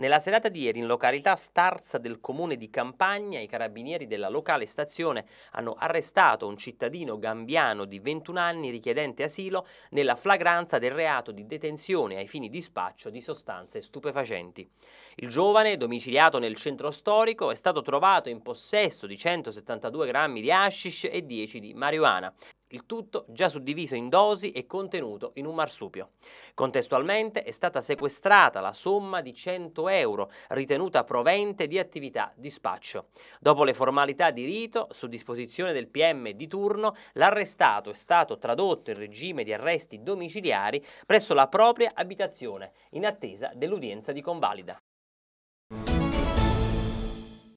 Nella serata di ieri in località Starza del comune di Campagna i carabinieri della locale stazione hanno arrestato un cittadino gambiano di 21 anni richiedente asilo nella flagranza del reato di detenzione ai fini di spaccio di sostanze stupefacenti. Il giovane, domiciliato nel centro storico, è stato trovato in possesso di 172 grammi di hashish e 10 di marijuana il tutto già suddiviso in dosi e contenuto in un marsupio. Contestualmente è stata sequestrata la somma di 100 euro ritenuta provente di attività di spaccio. Dopo le formalità di rito, su disposizione del PM di turno, l'arrestato è stato tradotto in regime di arresti domiciliari presso la propria abitazione in attesa dell'udienza di convalida.